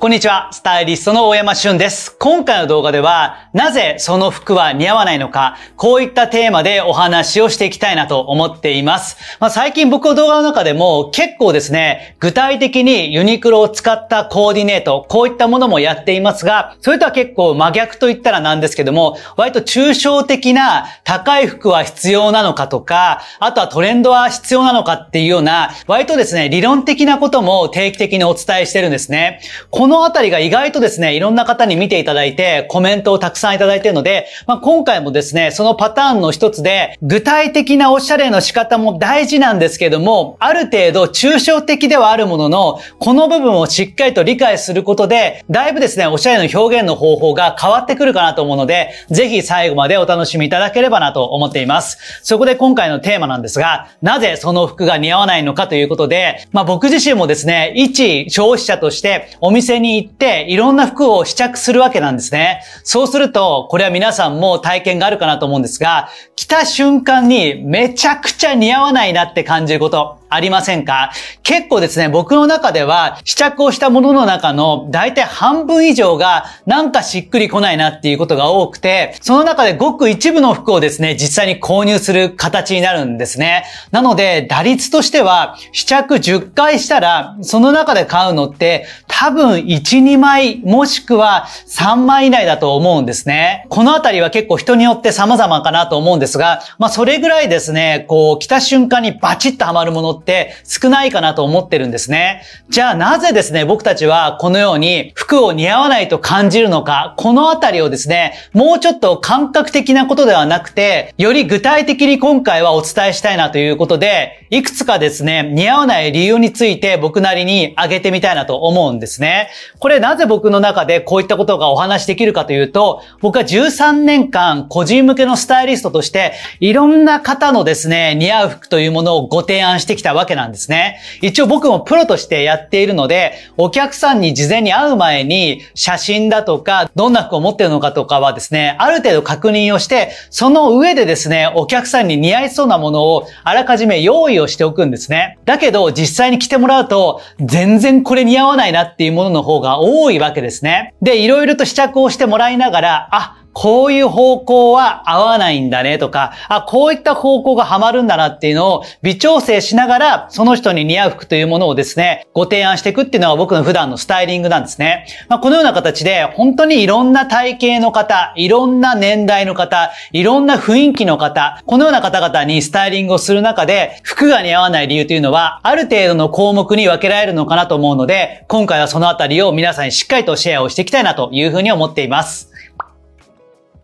こんにちは、スタイリストの大山俊です。今回の動画では、なぜその服は似合わないのか、こういったテーマでお話をしていきたいなと思っています。まあ、最近僕の動画の中でも結構ですね、具体的にユニクロを使ったコーディネート、こういったものもやっていますが、それとは結構真逆と言ったらなんですけども、割と抽象的な高い服は必要なのかとか、あとはトレンドは必要なのかっていうような、割とですね、理論的なことも定期的にお伝えしてるんですね。このあたりが意外とですね、いろんな方に見ていただいて、コメントをたくさんいただいているので、まあ、今回もですね、そのパターンの一つで、具体的なおしゃれの仕方も大事なんですけども、ある程度抽象的ではあるものの、この部分をしっかりと理解することで、だいぶですね、おしゃれの表現の方法が変わってくるかなと思うので、ぜひ最後までお楽しみいただければなと思っています。そこで今回のテーマなんですが、なぜその服が似合わないのかということで、まあ、僕自身もですね、一消費者としてお店に行っていろんな服を試着するわけなんですね。そうすると、これは皆さんも体験があるかなと思うんですが、着た瞬間にめちゃくちゃ似合わないなって感じること。ありませんか結構ですね、僕の中では試着をしたものの中の大体半分以上がなんかしっくりこないなっていうことが多くて、その中でごく一部の服をですね、実際に購入する形になるんですね。なので、打率としては試着10回したら、その中で買うのって多分1、2枚もしくは3枚以内だと思うんですね。このあたりは結構人によって様々かなと思うんですが、まあそれぐらいですね、こう着た瞬間にバチッとハマるものってって少ないかなと思ってるんですね。じゃあなぜですね、僕たちはこのように服を似合わないと感じるのか、このあたりをですね、もうちょっと感覚的なことではなくて、より具体的に今回はお伝えしたいなということで、いくつかですね、似合わない理由について僕なりに挙げてみたいなと思うんですね。これなぜ僕の中でこういったことがお話しできるかというと、僕は13年間個人向けのスタイリストとして、いろんな方のですね、似合う服というものをご提案してきたたわけなんですね。一応僕もプロとしてやっているので、お客さんに事前に会う前に写真だとか、どんな服を持ってるのかとかはですね、ある程度確認をして、その上でですね、お客さんに似合いそうなものをあらかじめ用意をしておくんですね。だけど実際に着てもらうと、全然これ似合わないなっていうものの方が多いわけですね。で、いろいろと試着をしてもらいながら、あ、こういう方向は合わないんだねとか、あ、こういった方向がハマるんだなっていうのを微調整しながら、その人に似合う服というものをですね、ご提案していくっていうのは僕の普段のスタイリングなんですね。まあ、このような形で、本当にいろんな体型の方、いろんな年代の方、いろんな雰囲気の方、このような方々にスタイリングをする中で、服が似合わない理由というのは、ある程度の項目に分けられるのかなと思うので、今回はそのあたりを皆さんにしっかりとシェアをしていきたいなというふうに思っています。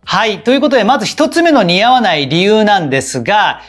はい。ということで、まず一つ目の似合わない理由なんですが、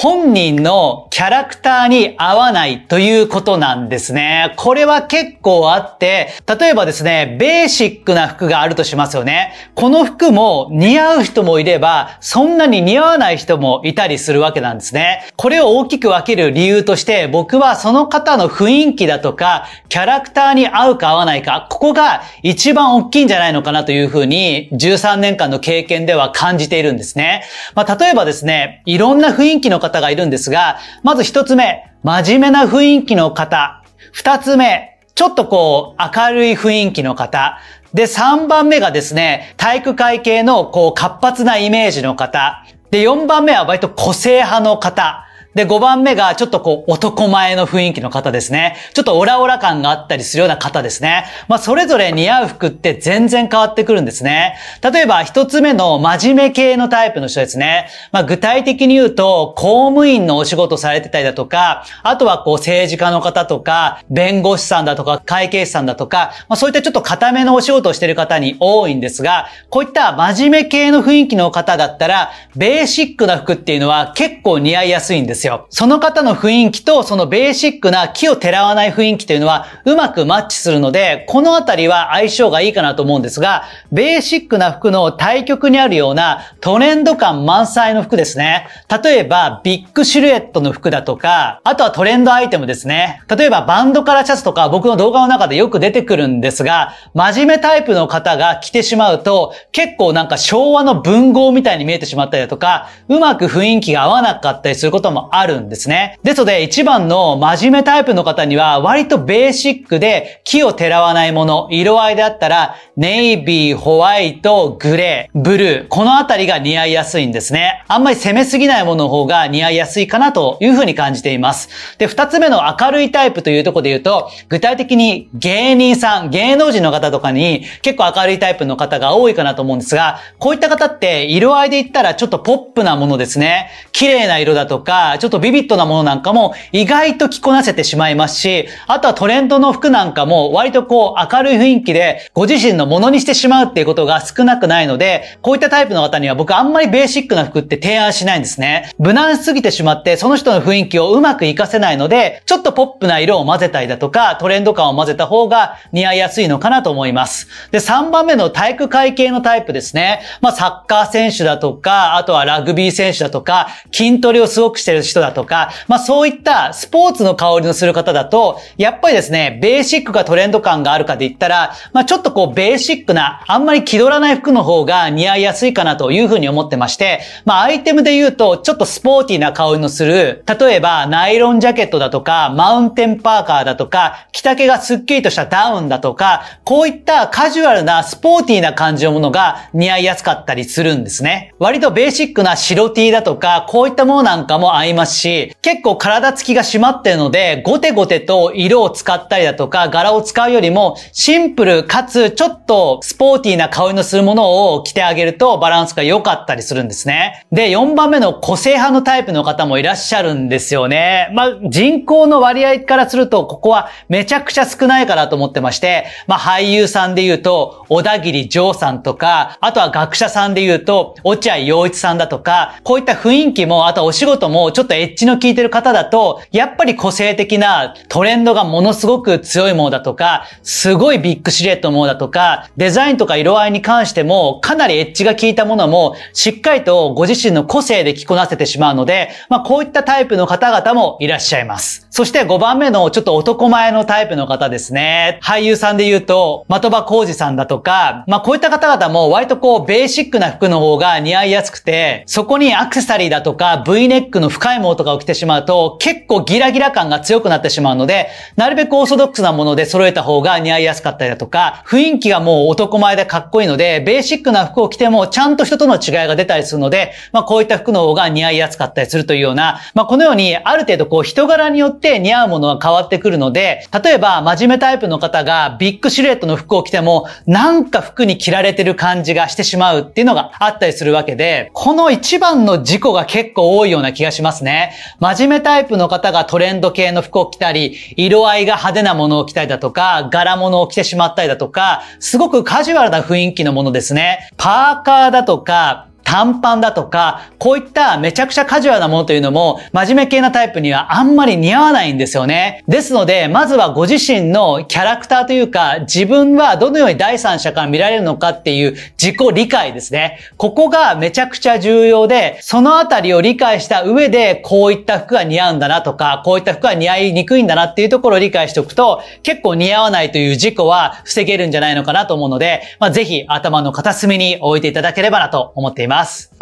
本人のキャラクターに合わないということなんですね。これは結構あって、例えばですね、ベーシックな服があるとしますよね。この服も似合う人もいれば、そんなに似合わない人もいたりするわけなんですね。これを大きく分ける理由として、僕はその方の雰囲気だとか、キャラクターに合うか合わないか、ここが一番大きいんじゃないのかなというふうに、13年間の経験では感じているんですね。まあ、例えばですね、いろんな雰囲気の方方がいるんですが、まず一つ目、真面目な雰囲気の方。二つ目、ちょっとこう、明るい雰囲気の方。で、3番目がですね、体育会系のこう、活発なイメージの方。で、4番目は割と個性派の方。で、5番目がちょっとこう男前の雰囲気の方ですね。ちょっとオラオラ感があったりするような方ですね。まあ、それぞれ似合う服って全然変わってくるんですね。例えば、一つ目の真面目系のタイプの人ですね。まあ、具体的に言うと、公務員のお仕事されてたりだとか、あとはこう政治家の方とか、弁護士さんだとか、会計士さんだとか、まあ、そういったちょっと固めのお仕事をしてる方に多いんですが、こういった真面目系の雰囲気の方だったら、ベーシックな服っていうのは結構似合いやすいんですよ。よ。その方の雰囲気とそのベーシックな木を照らわない雰囲気というのはうまくマッチするので、このあたりは相性がいいかなと思うんですが、ベーシックな服の対極にあるようなトレンド感満載の服ですね。例えば、ビッグシルエットの服だとか、あとはトレンドアイテムですね。例えば、バンドカラーシャツとか僕の動画の中でよく出てくるんですが、真面目タイプの方が着てしまうと、結構なんか昭和の文豪みたいに見えてしまったりだとか、うまく雰囲気が合わなかったりすることもああるんですね。ですので、1番の真面目タイプの方には、割とベーシックで、木を照らわないもの、色合いであったら、ネイビー、ホワイト、グレー、ブルー、このあたりが似合いやすいんですね。あんまり攻めすぎないものの方が似合いやすいかなというふうに感じています。で、二つ目の明るいタイプというところで言うと、具体的に芸人さん、芸能人の方とかに結構明るいタイプの方が多いかなと思うんですが、こういった方って色合いで言ったらちょっとポップなものですね。綺麗な色だとか、ちょっとビビッドなものなんかも意外と着こなせてしまいますし、あとはトレンドの服なんかも割とこう明るい雰囲気でご自身のものにしてしまうっていうことが少なくないので、こういったタイプの方には僕あんまりベーシックな服って提案しないんですね。無難すぎてしまって、その人の雰囲気をうまく活かせないので、ちょっとポップな色を混ぜたりだとか、トレンド感を混ぜた方が似合いやすいのかなと思います。で、3番目の体育会系のタイプですね。まあ、サッカー選手だとか、あとはラグビー選手だとか、筋トレをすごくしてる人だとか、まあそういったスポーツの香りのする方だと、やっぱりですね、ベーシックかトレンド感があるかで言ったら、まあちょっとこうベーシックな、あんまり気取らない服の方が似合いやすいかなというふうに思ってまして、まあアイテムで言うと、ちょっとスポーティーな香りのする、例えばナイロンジャケットだとか、マウンテンパーカーだとか、着丈がスッキリとしたダウンだとか、こういったカジュアルなスポーティーな感じのものが似合いやすかったりするんですね。割とベーシックな白 T だとか、こういったものなんかも相ますし、結構体つきが締まってるので、ゴテゴテと色を使ったりだとか、柄を使うよりも、シンプルかつちょっとスポーティーな香りのするものを着てあげるとバランスが良かったりするんですね。で、4番目の個性派のタイプの方もいらっしゃるんですよね。まあ、人口の割合からすると、ここはめちゃくちゃ少ないかなと思ってまして、まあ、俳優さんで言うと、小田切丈さんとか、あとは学者さんで言うと、落合陽一さんだとか、こういった雰囲気も、あとお仕事もちょっととエッジの効いてる方だと、やっぱり個性的なトレンドがものすごく強いものだとか、すごいビッグシルエットのものだとか、デザインとか色合いに関しても、かなりエッジが効いたものも、しっかりとご自身の個性で着こなせてしまうので、まあこういったタイプの方々もいらっしゃいます。そして5番目のちょっと男前のタイプの方ですね。俳優さんで言うと、的場浩二さんだとか、まあこういった方々も割とこうベーシックな服の方が似合いやすくて、そこにアクセサリーだとか V ネックの深い体毛とか起きてしまうと、結構ギラギラ感が強くなってしまうので、なるべくオーソドックスなもので揃えた方が似合いやすかったりだとか、雰囲気がもう男前でかっこいいので、ベーシックな服を着てもちゃんと人との違いが出たりするので、まあこういった服の方が似合いやすかったりするというような、まあこのようにある程度こう人柄によって似合うものが変わってくるので、例えば真面目タイプの方がビッグシルエットの服を着ても、なんか服に着られてる感じがしてしまうっていうのがあったりするわけで、この一番の事故が結構多いような気がしますね。ね。真面目タイプの方がトレンド系の服を着たり、色合いが派手なものを着たりだとか、柄物を着てしまったりだとか、すごくカジュアルな雰囲気のものですね。パーカーだとか、短パンだとか、こういっためちゃくちゃカジュアルなものというのも、真面目系なタイプにはあんまり似合わないんですよね。ですので、まずはご自身のキャラクターというか、自分はどのように第三者から見られるのかっていう自己理解ですね。ここがめちゃくちゃ重要で、そのあたりを理解した上で、こういった服が似合うんだなとか、こういった服は似合いにくいんだなっていうところを理解しておくと、結構似合わないという事故は防げるんじゃないのかなと思うので、まあ、ぜひ頭の片隅に置いていただければなと思っています。ます。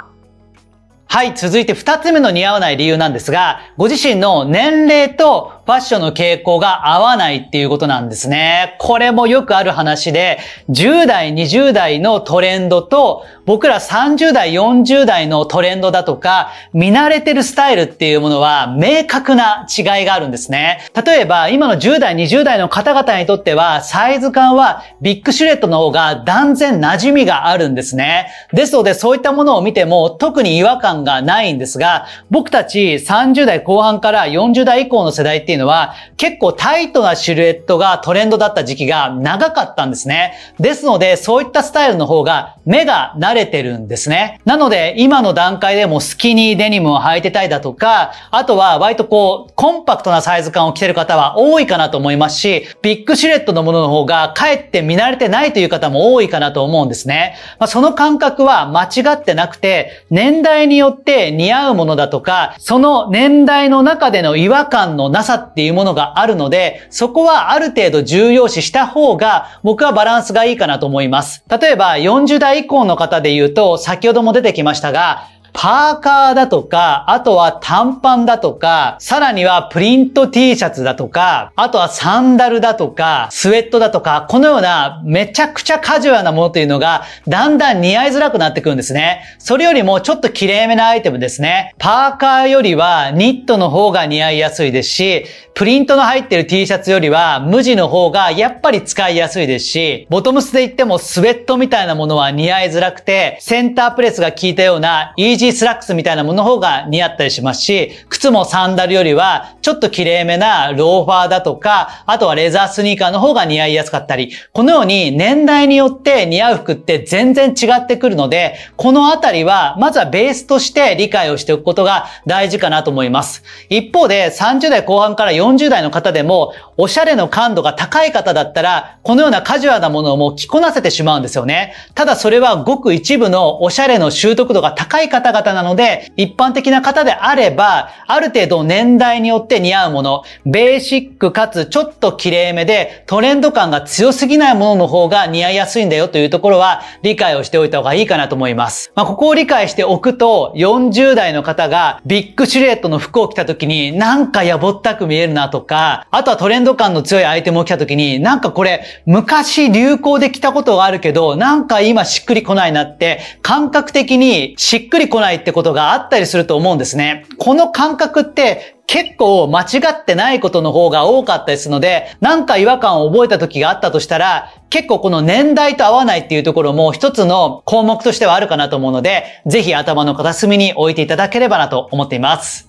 はい、続いて2つ目の似合わない理由なんですが、ご自身の年齢とファッションの傾向が合わないっていうことなんですね。これもよくある話で、10代、20代のトレンドと、僕ら30代、40代のトレンドだとか、見慣れてるスタイルっていうものは明確な違いがあるんですね。例えば、今の10代、20代の方々にとっては、サイズ感はビッグシュレットの方が断然馴染みがあるんですね。ですので、そういったものを見ても特に違和感がないんですが、僕たち30代後半から40代以降の世代っていういうのは、結構タイトなシルエットがトレンドだった時期が長かったんですね。ですので、そういったスタイルの方が目が慣れてるんですね。なので、今の段階でもスキニーデニムを履いてたいだとか、あとは割とこう、コンパクトなサイズ感を着てる方は多いかなと思いますし、ビッグシルエットのものの方がかえって見慣れてないという方も多いかなと思うんですね。まあ、その感覚は間違ってなくて、年代によって似合うものだとか、その年代の中での違和感のなさっていうものがあるので、そこはある程度重要視した方が、僕はバランスがいいかなと思います。例えば、40代以降の方で言うと、先ほども出てきましたが、パーカーだとか、あとは短パンだとか、さらにはプリント T シャツだとか、あとはサンダルだとか、スウェットだとか、このようなめちゃくちゃカジュアルなものというのが、だんだん似合いづらくなってくるんですね。それよりもちょっと綺麗めなアイテムですね。パーカーよりはニットの方が似合いやすいですし、プリントの入ってる T シャツよりは無地の方がやっぱり使いやすいですし、ボトムスで言ってもスウェットみたいなものは似合いづらくて、センタープレスが効いたようなイージーースラックスみたいなものの方が似合ったりしますし、靴もサンダルよりは、ちょっと綺麗めなローファーだとか、あとはレザースニーカーの方が似合いやすかったり、このように年代によって似合う服って全然違ってくるので、このあたりは、まずはベースとして理解をしておくことが大事かなと思います。一方で、30代後半から40代の方でも、おしゃれの感度が高い方だったら、このようなカジュアルなものも着こなせてしまうんですよね。ただそれはごく一部のおしゃれの習得度が高い方が々なので、一般的な方であれば、ある程度年代によって似合うもの、ベーシックかつちょっと綺麗めで、トレンド感が強すぎないものの方が似合いやすいんだよというところは、理解をしておいた方がいいかなと思います。まあ、ここを理解しておくと、40代の方がビッグシルエットの服を着た時に、なんかやぼったく見えるなとか、あとはトレンド感の強いアイテムを着た時に、なんかこれ、昔流行で着たことがあるけど、なんか今しっくりこないなって、感覚的にしっくりここないってことがあったりすると思うんですね。この感覚って結構間違ってないことの方が多かったりするので、なんか違和感を覚えた時があったとしたら、結構この年代と合わないっていうところも一つの項目としてはあるかなと思うので、ぜひ頭の片隅に置いていただければなと思っています。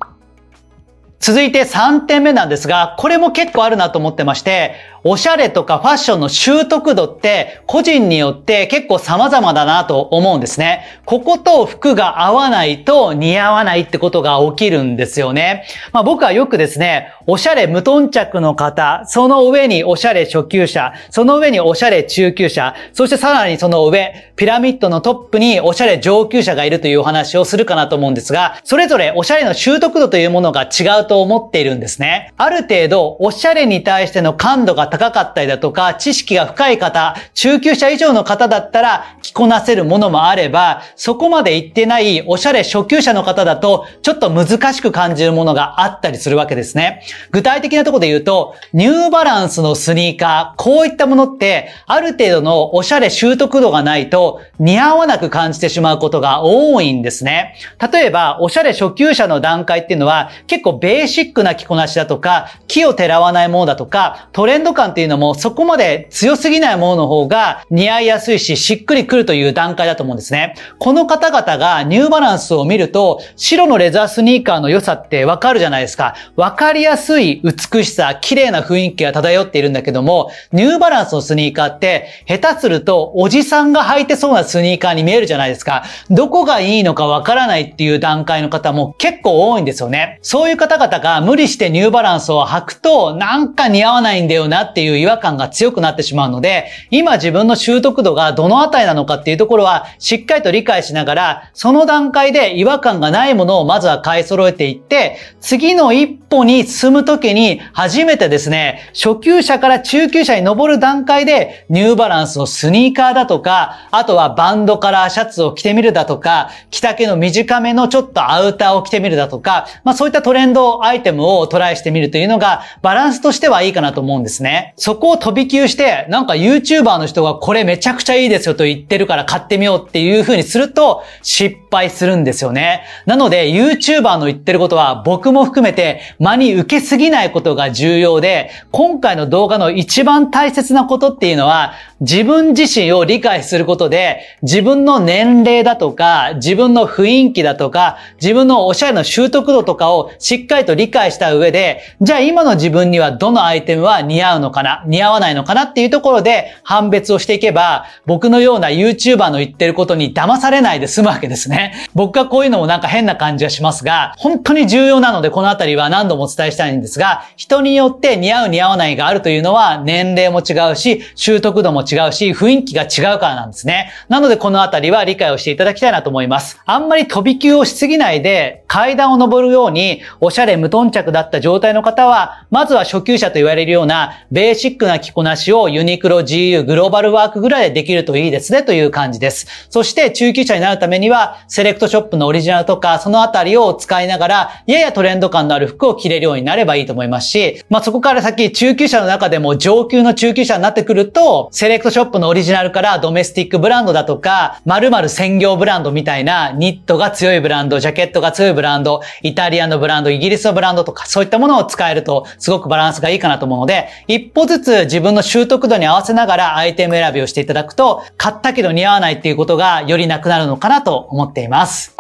続いて3点目なんですが、これも結構あるなと思ってまして、おしゃれとかファッションの習得度って個人によって結構様々だなと思うんですね。ここと服が合わないと似合わないってことが起きるんですよね。まあ僕はよくですね、おしゃれ無頓着の方、その上におしゃれ初級者、その上におしゃれ中級者、そしてさらにその上、ピラミッドのトップにおしゃれ上級者がいるというお話をするかなと思うんですが、それぞれおしゃれの習得度というものが違うと思っているんですね。ある程度、おしゃれに対しての感度が高高かったりだとか、知識が深い方、中級者以上の方だったら着こなせるものもあれば、そこまで行ってないおしゃれ初級者の方だと、ちょっと難しく感じるものがあったりするわけですね。具体的なところで言うと、ニューバランスのスニーカー、こういったものって、ある程度のおしゃれ習得度がないと、似合わなく感じてしまうことが多いんですね。例えば、おしゃれ初級者の段階っていうのは、結構ベーシックな着こなしだとか、木をてらわないものだとか、トレンド感感っていうのもそこまで強すぎないものの方が似合いやすいし、しっくりくるという段階だと思うんですね。この方々がニューバランスを見ると、白のレザースニーカーの良さってわかるじゃないですか。わかりやすい美しさ、綺麗な雰囲気が漂っているんだけども、ニューバランスのスニーカーって下手するとおじさんが履いてそうなスニーカーに見えるじゃないですか。どこがいいのかわからないっていう段階の方も結構多いんですよね。そういう方々が無理してニューバランスを履くとなんか似合わないんだよなっていう違和感が強くなってしまうので、今自分の習得度がどのあたりなのかっていうところはしっかりと理解しながら、その段階で違和感がないものをまずは買い揃えていって、次の一歩に進むときに初めてですね、初級者から中級者に登る段階でニューバランスのスニーカーだとか、あとはバンドカラーシャツを着てみるだとか、着丈の短めのちょっとアウターを着てみるだとか、まあそういったトレンドアイテムをトライしてみるというのがバランスとしてはいいかなと思うんですね。そこを飛び級して、なんか YouTuber の人がこれめちゃくちゃいいですよと言ってるから買ってみようっていう風にすると失敗するんですよね。なので YouTuber の言ってることは僕も含めて真に受けすぎないことが重要で、今回の動画の一番大切なことっていうのは自分自身を理解することで、自分の年齢だとか、自分の雰囲気だとか、自分のおしゃれの習得度とかをしっかりと理解した上で、じゃあ今の自分にはどのアイテムは似合うのかな、似合わないのかなっていうところで判別をしていけば、僕のような YouTuber の言ってることに騙されないで済むわけですね。僕がこういうのもなんか変な感じはしますが、本当に重要なのでこのあたりは何度もお伝えしたいんですが、人によって似合う似合わないがあるというのは年齢も違うし、習得度も違うし、雰囲気が違うからなんですね。なのでこのあたりは理解をしていただきたいなと思います。あんまり飛び級をしすぎないで、階段を登るように、おしゃれ無頓着だった状態の方は、まずは初級者と言われるような、ベーシックな着こなしをユニクロ GU グローバルワークぐらいでできるといいですねという感じです。そして中級者になるためには、セレクトショップのオリジナルとか、そのあたりを使いながら、ややトレンド感のある服を着れるようになればいいと思いますし、まあ、そこから先、中級者の中でも上級の中級者になってくると、セレレクトショップのオリジナルからドメスティックブランドだとか、〇〇専業ブランドみたいなニットが強いブランド、ジャケットが強いブランド、イタリアのブランド、イギリスのブランドとか、そういったものを使えるとすごくバランスがいいかなと思うので、一歩ずつ自分の習得度に合わせながらアイテム選びをしていただくと、買ったけど似合わないっていうことがよりなくなるのかなと思っています。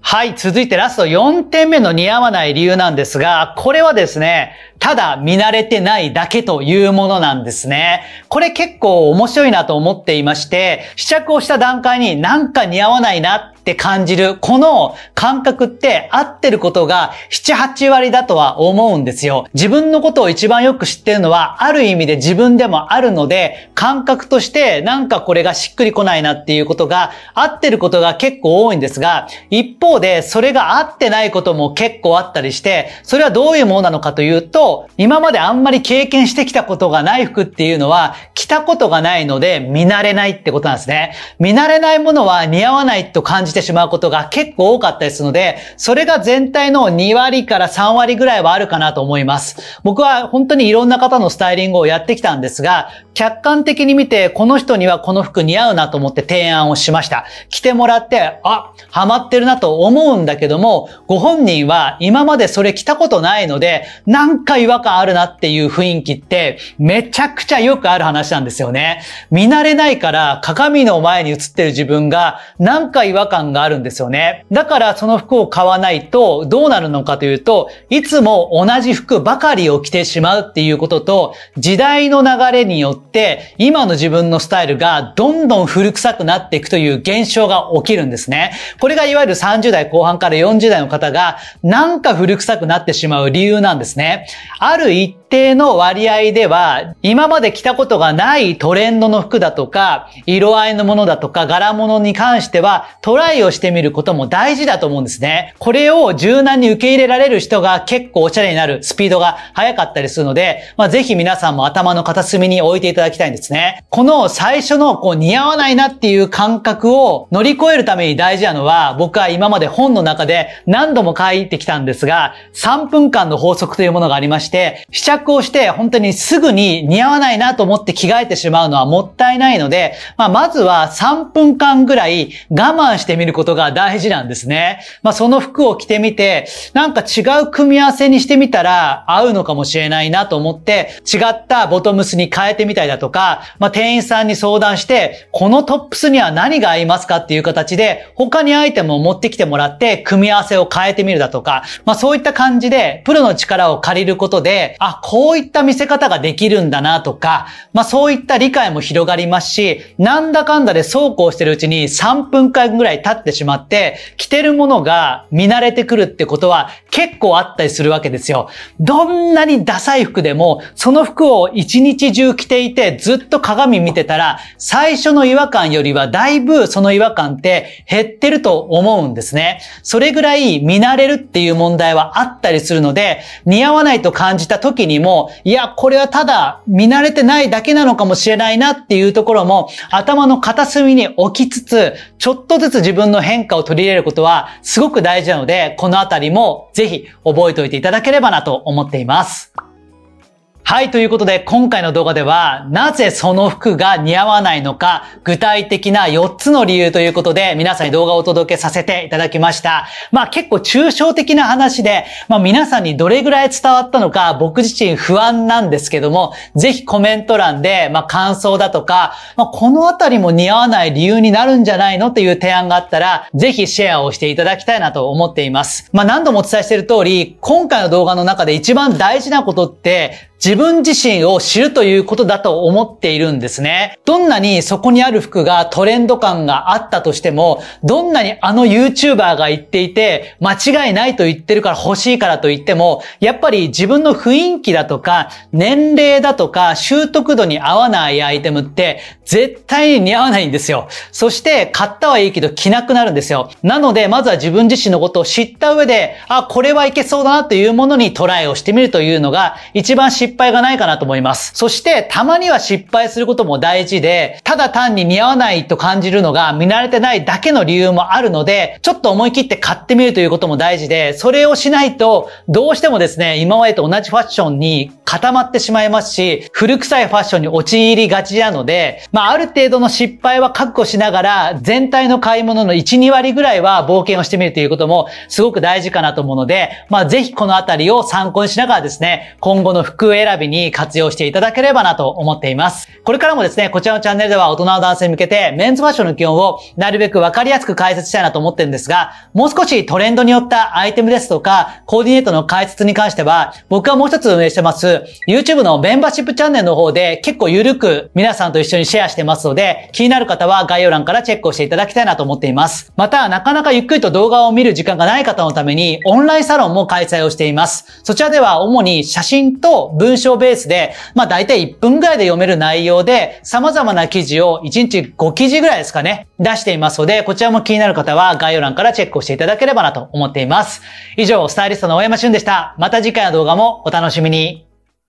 はい、続いてラスト4点目の似合わない理由なんですが、これはですね、ただ見慣れてないだけというものなんですね。これ結構面白いなと思っていまして、試着をした段階になんか似合わないなって感じる、この感覚って合ってることが7、8割だとは思うんですよ。自分のことを一番よく知ってるのは、ある意味で自分でもあるので、感覚としてなんかこれがしっくりこないなっていうことが合ってることが結構多いんですが、一方でそれが合ってないことも結構あったりして、それはどういうものなのかというと、今まであんまり経験してきたことがない服っていうのは、着たことがないので見慣れないってことなんですね。見慣れないものは似合わないと感じてしてしまうことが結構多かったですので、それが全体の2割から3割ぐらいはあるかなと思います。僕は本当にいろんな方のスタイリングをやってきたんですが、客観的に見て、この人にはこの服似合うなと思って提案をしました。着てもらって、あ、ハマってるなと思うんだけども、ご本人は今までそれ着たことないので、なんか違和感あるなっていう雰囲気って、めちゃくちゃよくある話なんですよね。見慣れないから、鏡の前に映ってる自分が、なんか違和感があるんですよね。だからその服を買わないと、どうなるのかというと、いつも同じ服ばかりを着てしまうっていうことと、時代の流れによって、、今の自分のスタイルがどんどん古臭くなっていくという現象が起きるんですね。これがいわゆる30代後半から40代の方が、なんか古臭くなってしまう理由なんですね。ある一定の割合では、今まで着たことがないトレンドの服だとか、色合いのものだとか、柄物に関しては、トライをしてみることも大事だと思うんですね。これを柔軟に受け入れられる人が結構おしゃれになるスピードが速かったりするので、まあ、ぜひ皆さんも頭の片隅に置いていただだきたいんですね。この最初のこう似合わないなっていう感覚を乗り越えるために大事なのは、僕は今まで本の中で何度も書いてきたんですが、3分間の法則というものがありまして、試着をして本当にすぐに似合わないなと思って着替えてしまうのはもったいないので、まあ、まずは3分間ぐらい我慢してみることが大事なんですね。まあ、その服を着てみて、なんか違う組み合わせにしてみたら合うのかもしれないなと思って、違ったボトムスに変えてみたりだとか、まあ、店員さんに相談して、このトップスには何が合いますかっていう形で、他にアイテムを持ってきてもらって、組み合わせを変えてみるだとか、まあ、そういった感じで、プロの力を借りることで、あ、こういった見せ方ができるんだなとか、まあ、そういった理解も広がりますし、なんだかんだで走行してるうちに3分間ぐらい経ってしまって、着てるものが見慣れてくるってことは結構あったりするわけですよ。どんなにダサい服でも、その服を一日中着ていて、てずっと鏡見てたら、最初の違和感よりはだいぶその違和感って減ってると思うんですね。それぐらい見慣れるっていう問題はあったりするので、似合わないと感じた時にも、いや、これはただ見慣れてないだけなのかもしれないなっていうところも頭の片隅に置きつつ、ちょっとずつ自分の変化を取り入れることはすごく大事なので、このあたりもぜひ覚えておいていただければなと思っています。はい、ということで今回の動画ではなぜその服が似合わないのか具体的な4つの理由ということで皆さんに動画をお届けさせていただきました。まあ結構抽象的な話で、まあ皆さんにどれぐらい伝わったのか僕自身不安なんですけども、ぜひコメント欄でまあ感想だとか、まあこのあたりも似合わない理由になるんじゃないのという提案があったらぜひシェアをしていただきたいなと思っています。まあ何度もお伝えしている通り、今回の動画の中で一番大事なことって自分自身を知るということだと思っているんですね。どんなにそこにある服がトレンド感があったとしても、どんなにあの YouTuber が言っていて、間違いないと言ってるから欲しいからと言っても、やっぱり自分の雰囲気だとか、年齢だとか、習得度に合わないアイテムって、絶対に似合わないんですよ。そして、買ったはいいけど着なくなるんですよ。なので、まずは自分自身のことを知った上で、あ、これはいけそうだなというものにトライをしてみるというのが、一番失失敗がないかなと思います。そして、たまには失敗することも大事で、ただ単に似合わないと感じるのが見慣れてないだけの理由もあるので、ちょっと思い切って買ってみるということも大事で、それをしないと、どうしてもですね、今までと同じファッションに固まってしまいますし、古臭いファッションに陥りがちなので、まあ、ある程度の失敗は覚悟しながら、全体の買い物の1、2割ぐらいは冒険をしてみるということも、すごく大事かなと思うので、まあ、ぜひこのあたりを参考にしながらですね、今後の服へ選びに活用していただければなと思っています。これからもですね、こちらのチャンネルでは大人の男性に向けてメンズファッションの基本をなるべくわかりやすく解説したいなと思ってるんですが、もう少しトレンドによったアイテムですとか、コーディネートの解説に関しては、僕はもう一つ運営してます、YouTube のメンバーシップチャンネルの方で結構ゆるく皆さんと一緒にシェアしてますので、気になる方は概要欄からチェックをしていただきたいなと思っています。また、なかなかゆっくりと動画を見る時間がない方のために、オンラインサロンも開催をしています。そちらでは主に写真と文文章ベースで、まあ大体1分ぐらいで読める内容で、様々な記事を1日5記事ぐらいですかね、出していますので、こちらも気になる方は概要欄からチェックをしていただければなと思っています。以上、スタイリストの大山俊でした。また次回の動画もお楽しみに。